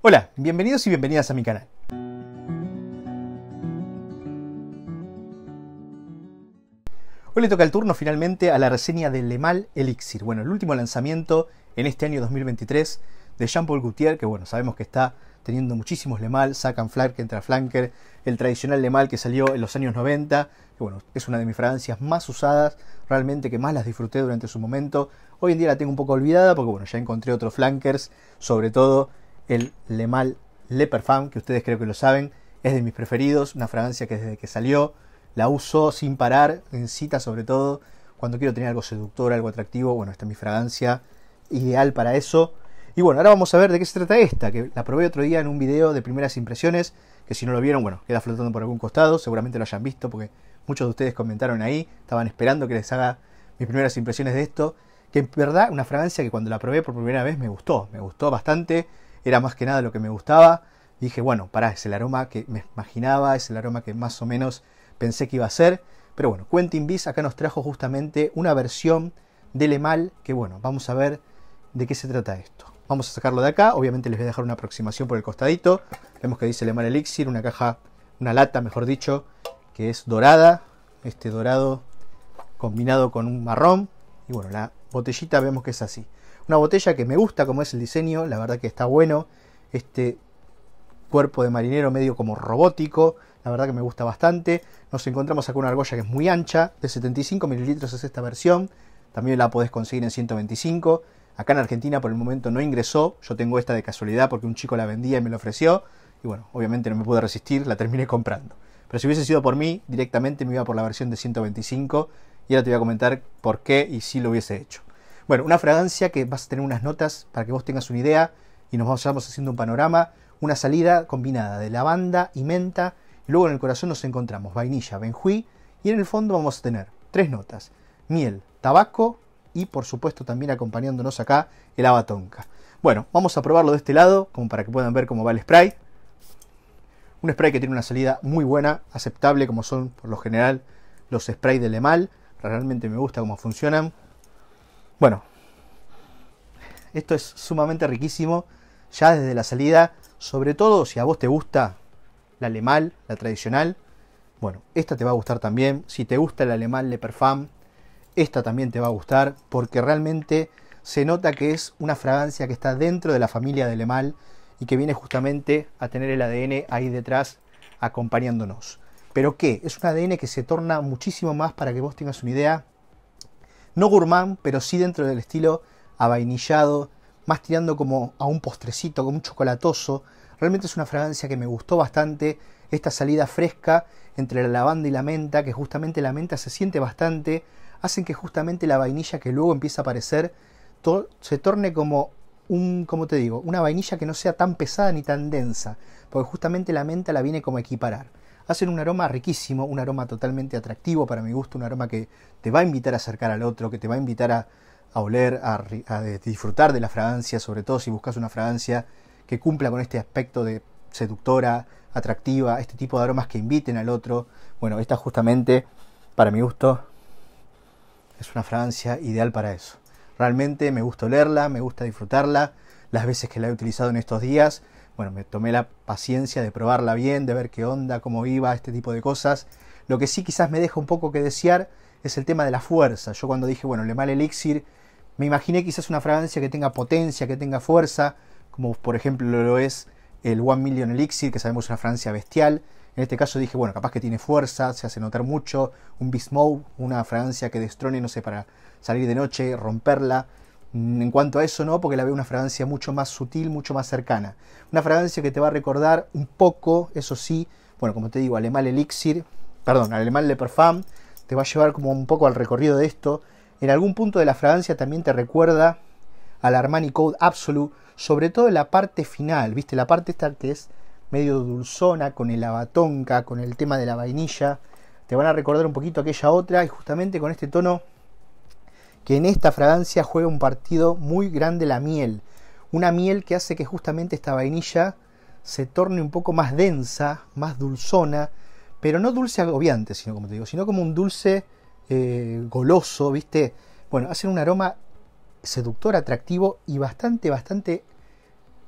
Hola, bienvenidos y bienvenidas a mi canal. Hoy le toca el turno finalmente a la reseña del Lemal Elixir. Bueno, el último lanzamiento en este año 2023 de Jean-Paul Gaultier, que bueno, sabemos que está teniendo muchísimos Lemal, sacan Flanker, entra Flanker, el tradicional Lemal que salió en los años 90, que bueno, es una de mis fragancias más usadas, realmente que más las disfruté durante su momento. Hoy en día la tengo un poco olvidada porque bueno, ya encontré otros Flankers, sobre todo el Le Mal Leperfam, que ustedes creo que lo saben, es de mis preferidos, una fragancia que desde que salió la uso sin parar, en cita sobre todo, cuando quiero tener algo seductor, algo atractivo, bueno, esta es mi fragancia ideal para eso. Y bueno, ahora vamos a ver de qué se trata esta, que la probé otro día en un video de primeras impresiones, que si no lo vieron, bueno, queda flotando por algún costado, seguramente lo hayan visto porque muchos de ustedes comentaron ahí, estaban esperando que les haga mis primeras impresiones de esto, que en verdad una fragancia que cuando la probé por primera vez me gustó, me gustó bastante, era más que nada lo que me gustaba. Dije, bueno, pará, es el aroma que me imaginaba, es el aroma que más o menos pensé que iba a ser. Pero bueno, Quentin Bis acá nos trajo justamente una versión del Emal, que bueno, vamos a ver de qué se trata esto. Vamos a sacarlo de acá, obviamente les voy a dejar una aproximación por el costadito. Vemos que dice el Elixir, una caja, una lata, mejor dicho, que es dorada. Este dorado combinado con un marrón. Y bueno, la botellita vemos que es así. Una botella que me gusta como es el diseño, la verdad que está bueno. Este cuerpo de marinero medio como robótico, la verdad que me gusta bastante. Nos encontramos acá una argolla que es muy ancha, de 75 mililitros es esta versión. También la podés conseguir en 125. Acá en Argentina por el momento no ingresó. Yo tengo esta de casualidad porque un chico la vendía y me la ofreció. Y bueno, obviamente no me pude resistir, la terminé comprando. Pero si hubiese sido por mí, directamente me iba por la versión de 125. Y ahora te voy a comentar por qué y si lo hubiese hecho. Bueno, una fragancia que vas a tener unas notas para que vos tengas una idea y nos vamos haciendo un panorama. Una salida combinada de lavanda y menta. luego en el corazón nos encontramos vainilla, benjuí. Y en el fondo vamos a tener tres notas. Miel, tabaco y por supuesto también acompañándonos acá el abatonca. Bueno, vamos a probarlo de este lado como para que puedan ver cómo va el spray. Un spray que tiene una salida muy buena, aceptable como son por lo general los sprays de Lemal. Realmente me gusta cómo funcionan. Bueno, esto es sumamente riquísimo ya desde la salida, sobre todo si a vos te gusta la Lemal, la tradicional. Bueno, esta te va a gustar también. Si te gusta el Lemal Le Perfum, esta también te va a gustar porque realmente se nota que es una fragancia que está dentro de la familia de Lemal y que viene justamente a tener el ADN ahí detrás acompañándonos. Pero ¿qué? es un ADN que se torna muchísimo más para que vos tengas una idea no gourmand, pero sí dentro del estilo avainillado, más tirando como a un postrecito, como un chocolatoso. Realmente es una fragancia que me gustó bastante, esta salida fresca entre la lavanda y la menta, que justamente la menta se siente bastante, hacen que justamente la vainilla que luego empieza a aparecer se torne como un, como te digo, una vainilla que no sea tan pesada ni tan densa, porque justamente la menta la viene como a equiparar hacen un aroma riquísimo, un aroma totalmente atractivo para mi gusto, un aroma que te va a invitar a acercar al otro, que te va a invitar a, oler, a, a, eh, disfrutar de la fragancia, sobre todo si buscas una fragancia que cumpla con este aspecto de seductora, atractiva, este tipo de aromas que inviten al otro. Bueno, esta justamente, para mi gusto, es una fragancia ideal para eso. Realmente me gusta olerla, me gusta disfrutarla, las veces que la he utilizado en estos días bueno, me tomé la paciencia de probarla bien, de ver qué onda, cómo iba, este tipo de cosas. Lo que sí quizás me deja un poco que desear es el tema de la fuerza. Yo cuando dije, bueno, Le Mal Elixir, me imaginé quizás una fragancia que tenga potencia, que tenga fuerza, como por ejemplo lo es el One Million Elixir, que sabemos es una fragancia bestial. En este caso dije, bueno, capaz que tiene fuerza, se hace notar mucho. Un Bismol, una fragancia que destrone, no sé, para salir de noche, romperla en cuanto a eso no, porque la veo una fragancia mucho más sutil, mucho más cercana. Una fragancia que te va a recordar un poco, eso sí, bueno, como te digo, Alemán Elixir, perdón, Alemán Le Parfum, te va a llevar como un poco al recorrido de esto. En algún punto de la fragancia también te recuerda al Armani Code Absolute, sobre todo en la parte final, ¿viste? La parte esta que es medio dulzona, con el abatonca, con el tema de la vainilla, te van a recordar un poquito aquella otra y justamente con este tono que en esta fragancia juega un partido muy grande la miel. Una miel que hace que justamente esta vainilla se torne un poco más densa, más dulzona, pero no dulce agobiante, sino como te digo, sino como un dulce eh, goloso, ¿viste? Bueno, hacen un aroma seductor, atractivo y bastante, bastante,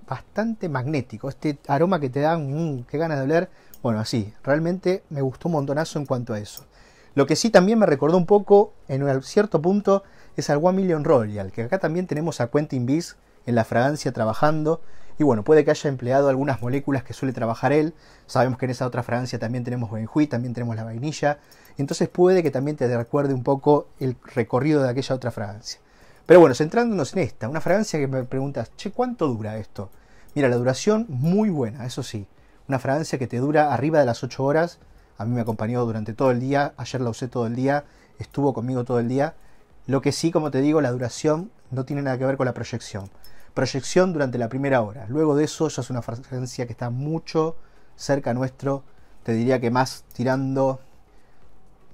bastante magnético. Este aroma que te da un mm, qué ganas de oler. Bueno, así, realmente me gustó un montonazo en cuanto a eso. Lo que sí también me recordó un poco, en un cierto punto, es al One Million Royal, que acá también tenemos a Quentin bis en la fragancia trabajando. Y bueno, puede que haya empleado algunas moléculas que suele trabajar él. Sabemos que en esa otra fragancia también tenemos Benjui, también tenemos la vainilla. Entonces puede que también te recuerde un poco el recorrido de aquella otra fragancia. Pero bueno, centrándonos en esta, una fragancia que me preguntas, che, ¿cuánto dura esto? Mira, la duración muy buena, eso sí. Una fragancia que te dura arriba de las 8 horas a mí me acompañó durante todo el día, ayer la usé todo el día, estuvo conmigo todo el día. Lo que sí, como te digo, la duración no tiene nada que ver con la proyección. Proyección durante la primera hora. Luego de eso ya es una fragancia que está mucho cerca nuestro. Te diría que más tirando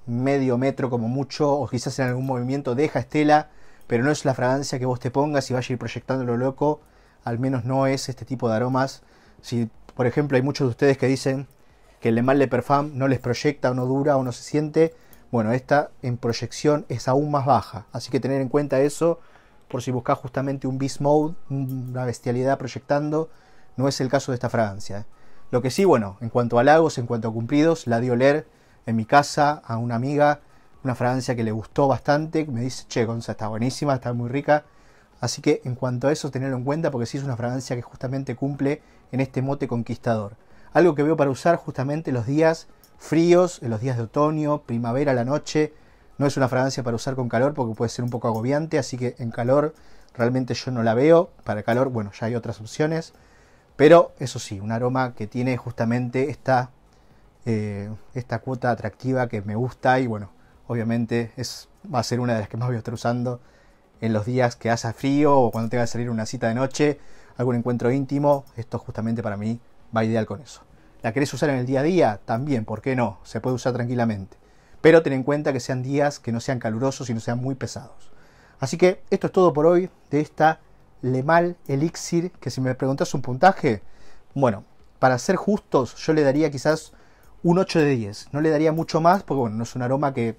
medio metro como mucho, o quizás en algún movimiento deja estela, pero no es la fragancia que vos te pongas y vaya a ir proyectando lo loco. Al menos no es este tipo de aromas. Si, por ejemplo, hay muchos de ustedes que dicen, que el mal de Perfam no les proyecta o no dura o no se siente, bueno, esta en proyección es aún más baja. Así que tener en cuenta eso por si buscas justamente un beast mode, una bestialidad proyectando, no es el caso de esta fragancia. ¿eh? Lo que sí, bueno, en cuanto a halagos, en cuanto a cumplidos, la dio leer en mi casa a una amiga, una fragancia que le gustó bastante, me dice, che, Gonza, está buenísima, está muy rica. Así que en cuanto a eso, tenerlo en cuenta porque sí es una fragancia que justamente cumple en este mote conquistador algo que veo para usar justamente los días fríos, en los días de otoño, primavera, la noche. No es una fragancia para usar con calor porque puede ser un poco agobiante, así que en calor realmente yo no la veo. Para calor, bueno, ya hay otras opciones. Pero eso sí, un aroma que tiene justamente esta, eh, esta cuota atractiva que me gusta y bueno, obviamente es, va a ser una de las que más voy a estar usando en los días que hace frío o cuando tenga que salir una cita de noche, algún encuentro íntimo. Esto justamente para mí va ideal con eso la querés usar en el día a día, también, ¿por qué no? Se puede usar tranquilamente. Pero ten en cuenta que sean días que no sean calurosos y no sean muy pesados. Así que esto es todo por hoy de esta Lemal Elixir, que si me preguntas un puntaje, bueno, para ser justos yo le daría quizás un 8 de 10. No le daría mucho más porque bueno, no es un aroma que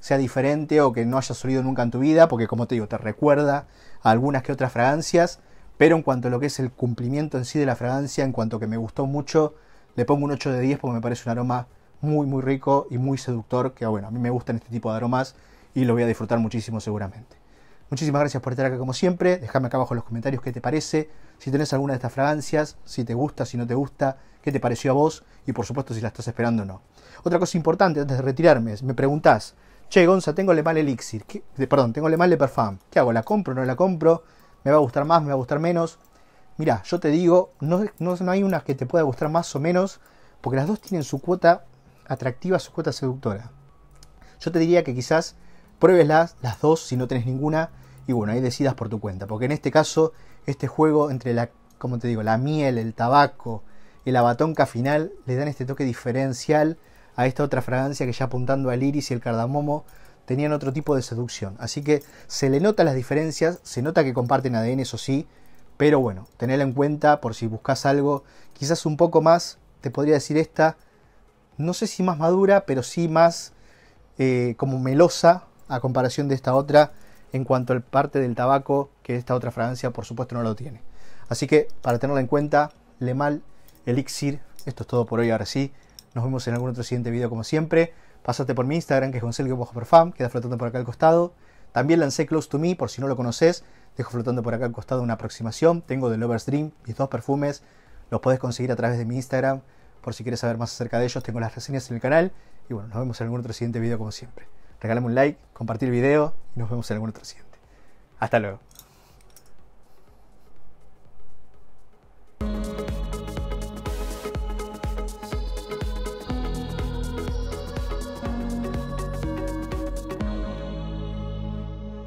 sea diferente o que no haya salido nunca en tu vida, porque como te digo, te recuerda a algunas que otras fragancias, pero en cuanto a lo que es el cumplimiento en sí de la fragancia, en cuanto que me gustó mucho, le pongo un 8 de 10 porque me parece un aroma muy, muy rico y muy seductor, que bueno, a mí me gustan este tipo de aromas y lo voy a disfrutar muchísimo seguramente. Muchísimas gracias por estar acá como siempre, déjame acá abajo en los comentarios qué te parece, si tenés alguna de estas fragancias, si te gusta, si no te gusta, qué te pareció a vos y por supuesto si la estás esperando o no. Otra cosa importante antes de retirarme, me preguntás, che Gonza, tengo Le Mal Elixir, perdón, tengo Le Mal el ¿qué hago? ¿La compro o no la compro? ¿Me va a gustar más? ¿Me va a gustar menos? mira, yo te digo, no, hay una que te pueda gustar más o menos, porque las dos tienen su cuota atractiva, su cuota seductora. Yo te diría que quizás pruébeslas las dos si no tenés ninguna y bueno, ahí decidas por tu cuenta, porque en este caso este juego entre la, como te digo, la miel, el tabaco, el abatonca final le dan este toque diferencial a esta otra fragancia que ya apuntando al iris y el cardamomo tenían otro tipo de seducción. Así que se le nota las diferencias, se nota que comparten ADN, eso sí, pero bueno, tenedla en cuenta por si buscas algo quizás un poco más, te podría decir esta, no sé si más madura, pero sí más eh, como melosa a comparación de esta otra en cuanto al parte del tabaco, que esta otra fragancia por supuesto no lo tiene. Así que para tenerla en cuenta, Le Mal, Elixir, esto es todo por hoy, ahora sí. Nos vemos en algún otro siguiente video como siempre. Pásate por mi Instagram, que es gonzalo queda flotando por acá al costado. También lancé Close to Me, por si no lo conoces. Dejo flotando por acá al costado una aproximación. Tengo The Lover's Dream, mis dos perfumes. Los podés conseguir a través de mi Instagram. Por si quieres saber más acerca de ellos, tengo las reseñas en el canal. Y bueno, nos vemos en algún otro siguiente video como siempre. Regalame un like, compartir el video y nos vemos en algún otro siguiente. Hasta luego.